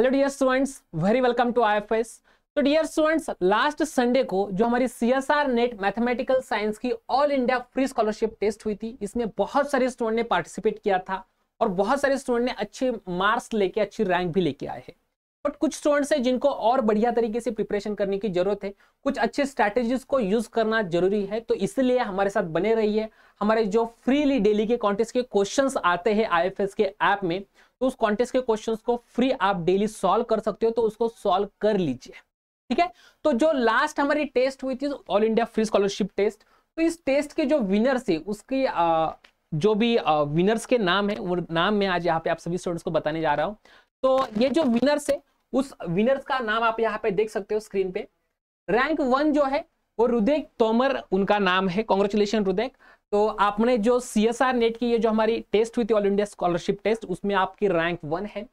hello dear students very welcome to आई तो dear students last Sunday को जो हमारी C S R net mathematical science की all India free scholarship test हुई थी इसमें बहुत सारे स्टूडेंट ने पार्टिसिपेट किया था और बहुत सारे स्टूडेंट ने अच्छे मार्क्स लेके अच्छी रैंक भी लेके आए हैं बट कुछ स्टूडेंट्स हैं जिनको और बढ़िया तरीके से प्रिपरेशन करने की जरूरत है कुछ अच्छे स्ट्रैटेजीज को यूज करना जरूरी है तो इसलिए हमारे साथ बने रहिए हमारे जो फ्रीली डेली के कॉन्टेस्ट के क्वेश्चंस आते हैं आईएफएस के ऐप में तो उस कॉन्टेस्ट के क्वेश्चंस को फ्री आप डेली सॉल्व कर सकते हो तो उसको सॉल्व कर लीजिए ठीक है तो जो लास्ट हमारी टेस्ट हुई थी all India free scholarship test तो इस टेस्ट के जो विनर्स है उसके जो भी विनर्स के नाम है वो नाम मैं आज यहाँ पे आप सभी स्टूडेंट्स को बताने जा रहा हूँ तो ये जो विनर्स है उस विनर्स का नाम आप यहाँ पे देख सकते हो स्क्रीन पे रैंक वन जो है वो रुदेक तोमर उनका नाम है कॉन्ग्रेचुलेशन रुदेक तो आपने जो सी एस आर नेट की ये जो हमारी टेस्ट हुई थी ऑल इंडिया स्कॉलरशिप टेस्ट उसमें आपकी रैंक वन है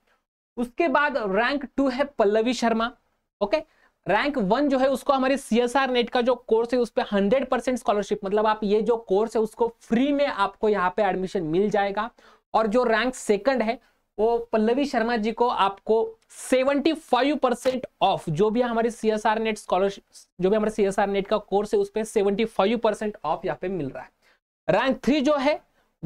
उसके बाद रैंक टू है Pallavi Sharma okay rank one जो है उसको हमारे सी एस आर नेट का जो कोर्स है उस पर हंड्रेड परसेंट स्कॉलरशिप मतलब आप ये जो कोर्स है उसको फ्री में आपको यहाँ पे एडमिशन मिल जाएगा और जो रैंक सेकंड है वो पल्लवी शर्मा जी को आपको 75 परसेंट ऑफ जो भी हमारी C S R net scholarship जो भी हमारे सी एस आर नेट का कोर्स है उस पर सेवेंटी फाइव परसेंट ऑफ यहाँ पे मिल रहा है रैंक थ्री जो है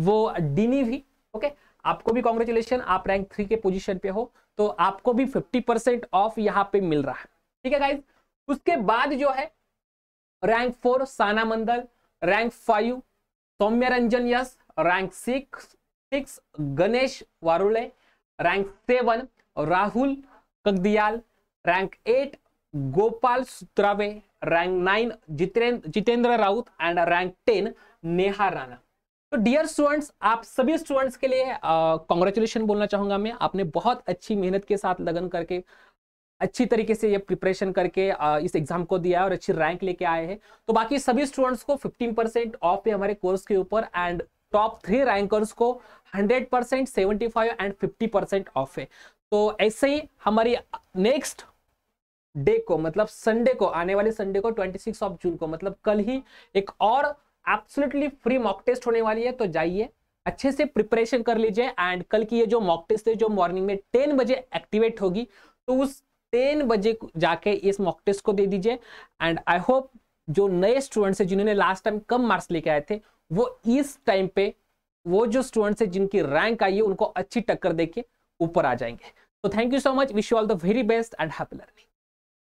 वो डीनी भी ओके आपको भी कॉन्ग्रेचुलेशन आप रैंक थ्री के पोजिशन पे हो तो आपको भी फिफ्टी परसेंट ऑफ यहाँ पे मिल रहा है ठीक है गाइज उसके बाद जो है rank four Sana Mandal rank five Saumya Ranjan yes rank six six Ganesh Warule rank seven Rahul Kagdiyal rank eight Gopal Sutrave rank nine Jitendra Jitendra Raut and rank ten Neha Rana तो डियर स्टूडेंट्स आप सभी स्टूडेंट्स के लिए कॉन्ग्रेचुलेशन बोलना चाहूंगा मैं आपने बहुत अच्छी मेहनत के साथ लगन करके अच्छी तरीके से ये प्रिपरेशन करके इस एग्जाम को दिया है और अच्छी रैंक लेके आए हैं तो बाकी सभी स्टूडेंट्स को 15 परसेंट ऑफ है हमारे कोर्स के ऊपर एंड टॉप थ्री रैंकर्स को 100 percent seventy and 50 percent of है तो ऐसे ही हमारी नेक्स्ट डे को मतलब संडे को आने वाले संडे को 26 ऑफ जून को मतलब कल ही एक और एब्सोल्युटली फ्री मॉक टेस्ट होने वाली है तो जाइए अच्छे से प्रिपरेशन कर लीजिए एंड कल की ये जो मॉक टेस्ट है जो मॉर्निंग में टेन बजे एक्टिवेट होगी तो उस टेन बजे जाके इस मॉक टेस्ट को दे दीजिए एंड आई होप जो नए स्टूडेंट्स हैं जिन्होंने लास्ट टाइम कम मार्क्स लेके आए थे वो इस टाइम पे वो जो स्टूडेंट्स हैं जिनकी रैंक आई है उनको अच्छी टक्कर देके ऊपर आ जाएंगे तो thank you so much wish you all the very best and happy learning